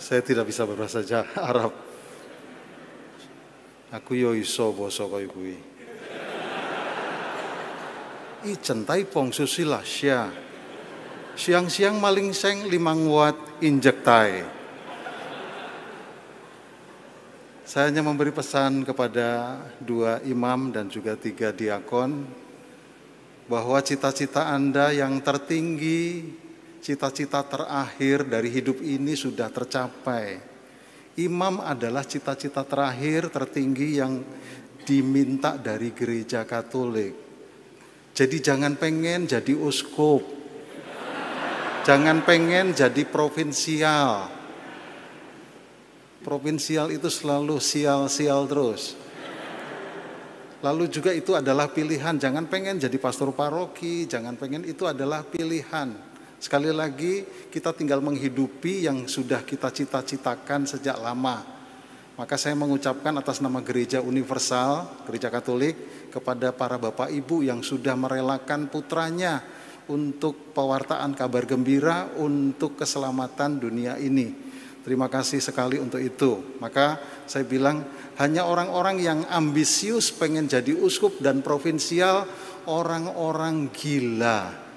saya tidak bisa berbahasa Arab. Aku yo iso boso kau I centai pong susila sya. Siang-siang maling seng limang wat injek injektai. Saya hanya memberi pesan kepada dua imam dan juga tiga diakon bahwa cita-cita Anda yang tertinggi cita-cita terakhir dari hidup ini sudah tercapai. Imam adalah cita-cita terakhir tertinggi yang diminta dari gereja Katolik. Jadi jangan pengen jadi uskup. Jangan pengen jadi provinsial. Provinsial itu selalu sial-sial terus. Lalu juga itu adalah pilihan, jangan pengen jadi pastor paroki, jangan pengen itu adalah pilihan. Sekali lagi, kita tinggal menghidupi yang sudah kita cita-citakan sejak lama. Maka saya mengucapkan atas nama Gereja Universal, Gereja Katolik, kepada para Bapak Ibu yang sudah merelakan putranya untuk pewartaan kabar gembira untuk keselamatan dunia ini. Terima kasih sekali untuk itu. Maka saya bilang hanya orang-orang yang ambisius pengen jadi uskup dan provinsial, orang-orang gila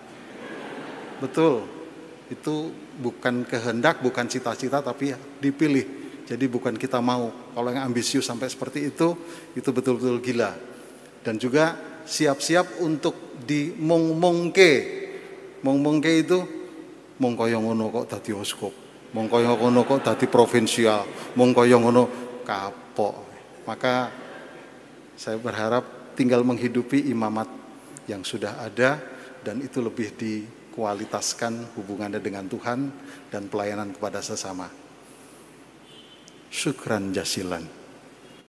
Betul. Itu bukan kehendak, bukan cita-cita tapi dipilih. Jadi bukan kita mau. Kalau yang ambisius sampai seperti itu, itu betul-betul gila. Dan juga siap-siap untuk di mongmongke. Mongmongke itu mong yang ngono kok dadi oskop. Mong yang ngono kok dadi provinsial. Mong yang ngono kapok. Maka saya berharap tinggal menghidupi imamat yang sudah ada dan itu lebih di kualitaskan hubungannya dengan Tuhan dan pelayanan kepada sesama. Syukran jasilan.